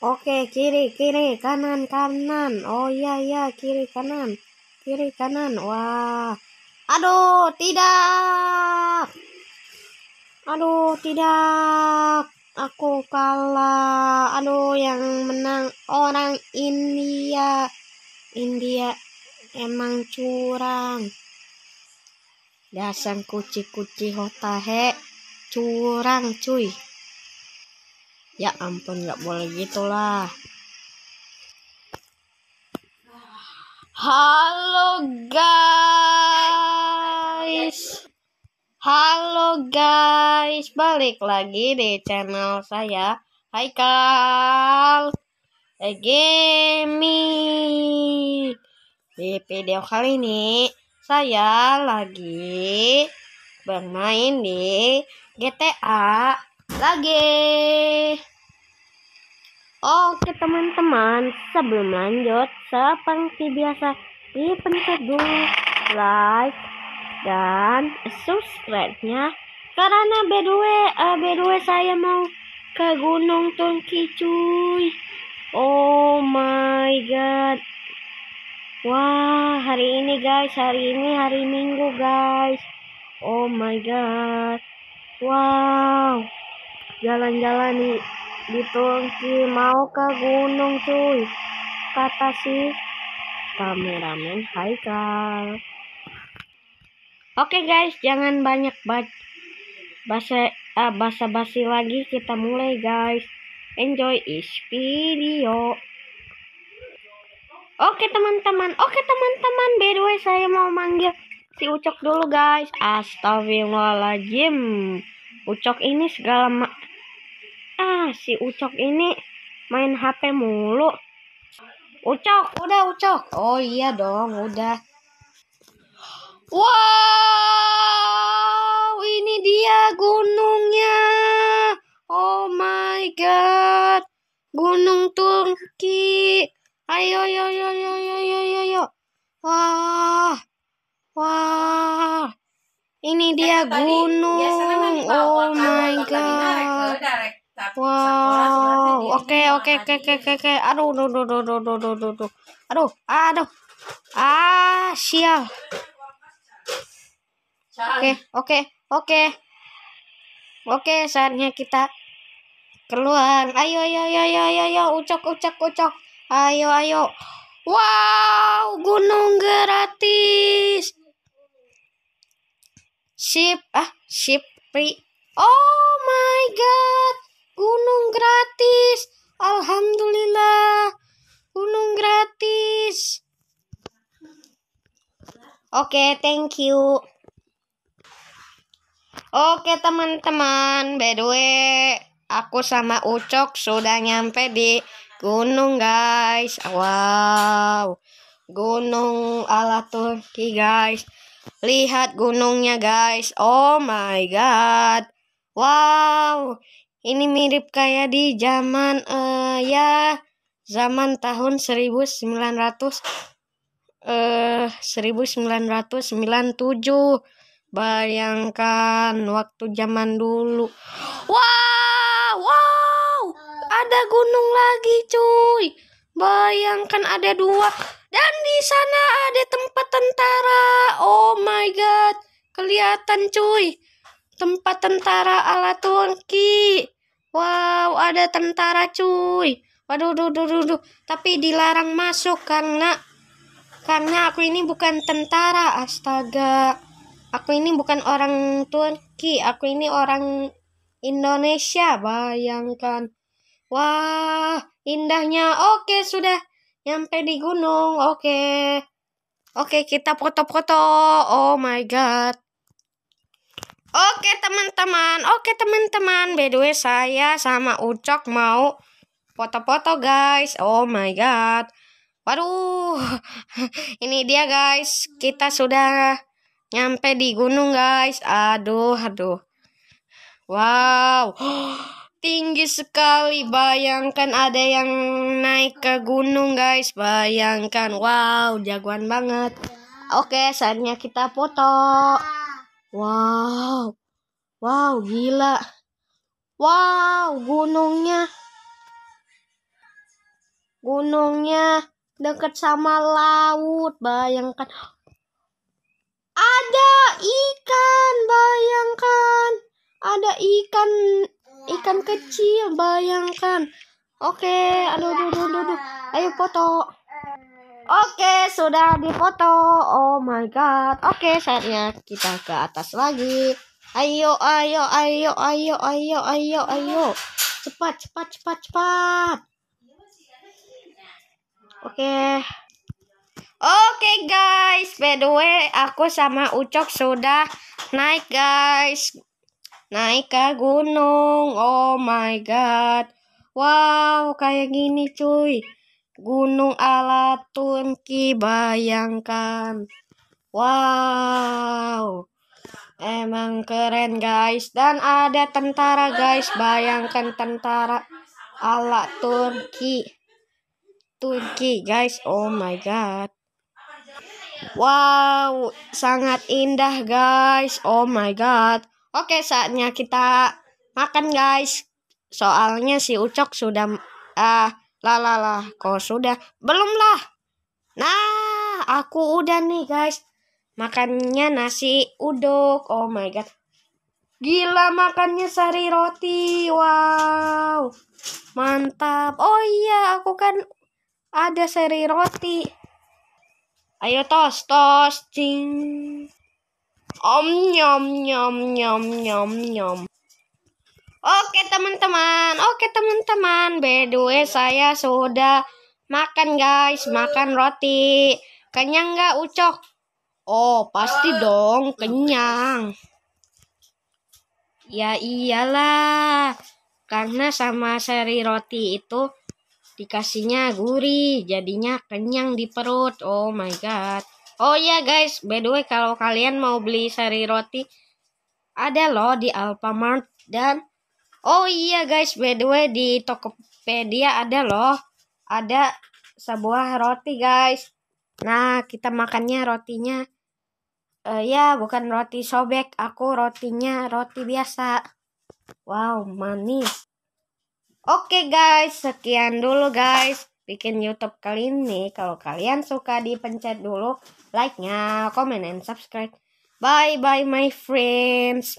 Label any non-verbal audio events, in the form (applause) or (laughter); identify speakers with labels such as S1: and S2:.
S1: Oke, kiri, kiri, kanan, kanan. Oh iya, iya, kiri, kanan. Kiri, kanan. Wah. Aduh, tidak. Aduh, tidak. Aku kalah. Aduh, yang menang orang India. India emang curang. Dasar kuci-kuci hotahe curang cuy. Ya ampun, nggak boleh gitulah. Halo guys. Halo guys, balik lagi di channel saya. Hai Kal. Gaming. Di video kali ini saya lagi bermain di GTA lagi. Oh, oke teman-teman, sebelum lanjut, seperti biasa pencet dulu like dan subscribe-nya karena the way, uh, the way saya mau ke Gunung Turki cuy. Oh my god. Wah, hari ini guys, hari ini hari Minggu guys. Oh my god. Wow jalan-jalan di, di Turki mau ke gunung cuy kata si kameramen Haikal oke guys jangan banyak bahasa uh, bahasa basi lagi kita mulai guys enjoy is video oke teman-teman oke teman-teman by the way saya mau manggil si Ucok dulu guys astagfirullahaladzim Ucok ini segala Ah, si Ucok ini main HP mulu. Ucok, udah Ucok. Oh iya dong, udah. Wow, ini dia gunungnya. Oh my god. Gunung Turki. Ayo, ayo, ayo, ayo, ayo, ayo, ayo. Wah. Wah. Ini dia gunung. Oh my god. Wow, oke oke oke oke oke. Aduh, aduh, aduh, aduh, aduh, aduh, aduh, aduh. Aduh, aduh. Ah, sial. Oke, oke, oke. Oke, saatnya kita keluar. Ayo, ayo, ayo, ayo, ayo, ayo. Ucok, ucok, ucok. Ayo, ayo. Wow, gunung gratis. Ship ah, ship pri. Oh my god. Gunung gratis. Alhamdulillah. Gunung gratis. Oke, okay, thank you. Oke, okay, teman-teman. By the way, aku sama Ucok sudah nyampe di gunung, guys. Wow. Gunung ala Turki, guys. Lihat gunungnya guys. Oh my god. Wow. Ini mirip kayak di zaman uh, ya zaman tahun 1900 eh uh, 1997. Bayangkan waktu zaman dulu. Wow, wow. Ada gunung lagi, cuy. Bayangkan ada dua dan di sana ada tempat tentara. Oh my god. Kelihatan, cuy. Tempat tentara ala Turki. Wow, ada tentara cuy. Waduh, duh, duh, duh, duh. Tapi dilarang masuk karena karena aku ini bukan tentara. Astaga. Aku ini bukan orang Turki, aku ini orang Indonesia. Bayangkan. Wah, indahnya. Oke, sudah nyampe di gunung. Oke. Oke, kita foto-foto. Oh my god. Oke teman-teman, oke teman-teman. By the way saya sama Ucok mau foto-foto guys. Oh my god. Waduh. (laughs) Ini dia guys. Kita sudah nyampe di gunung guys. Aduh, aduh. Wow. (gasps) Tinggi sekali. Bayangkan ada yang naik ke gunung guys. Bayangkan. Wow, jagoan banget. Oke, saatnya kita foto. Wow, wow gila. Wow, gunungnya. Gunungnya dekat sama laut, bayangkan. Ada ikan, bayangkan. Ada ikan ikan kecil, bayangkan. Oke, aduh aduh aduh aduh. Ayo foto. Oke sudah difoto. Oh my god. Oke, okay, saatnya kita ke atas lagi. Ayo, ayo, ayo, ayo, ayo, ayo, ayo. Cepat, cepat, cepat, cepat. Oke. Okay. Oke okay, guys, by the way aku sama Ucok sudah naik guys. Naik ke gunung. Oh my god. Wow, kayak gini cuy. Gunung Alatun ki bayangkan. Wow. Emang keren guys dan ada tentara guys. Bayangkan tentara ala Turki. Turki guys. Oh my god. Wow, sangat indah guys. Oh my god. Oke, saatnya kita makan guys. Soalnya si Ucok sudah ah uh, lah lah lah, kau sudah? belum lah. Nah, aku udah nih guys. Makannya nasi uduk. Oh my god. Gila makannya sari roti. Wow. Mantap. Oh iya, aku kan ada seri roti. Ayo tos tos cing. Om nyom nyom nyom nyom nyom. Oke teman-teman, oke teman-teman. By the way saya sudah makan guys, makan roti. Kenyang gak Ucok? Oh pasti dong, kenyang. Ya iyalah, karena sama seri roti itu dikasihnya gurih, jadinya kenyang di perut. Oh my god. Oh ya guys, by the way kalau kalian mau beli seri roti ada loh di Alfamart dan Oh iya guys, by the way di Tokopedia ada loh. Ada sebuah roti guys. Nah, kita makannya rotinya uh, ya bukan roti sobek, aku rotinya roti biasa. Wow, manis. Oke okay, guys, sekian dulu guys bikin YouTube kali ini. Kalau kalian suka dipencet dulu like-nya, comment and subscribe. Bye bye my friends.